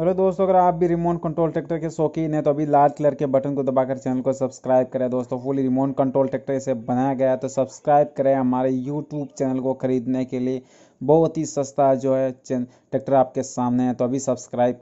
hello दोस्तों अगर आप भी रिमोट कंट्रोल ट्रैक्टर के शौकीन हैं तो अभी लाल कलर के बटन को दबाकर चैनल को सब्सक्राइब करें दोस्तों फुल रिमोट कंट्रोल ट्रैक्टर इसे बनाया गया है तो सब्सक्राइब करें हमारे यूट्यूब चैनल को खरीदने के लिए बहुत ही सस्ता जो है ट्रैक्टर आपके सामने है तो अभी सब्सक्राइब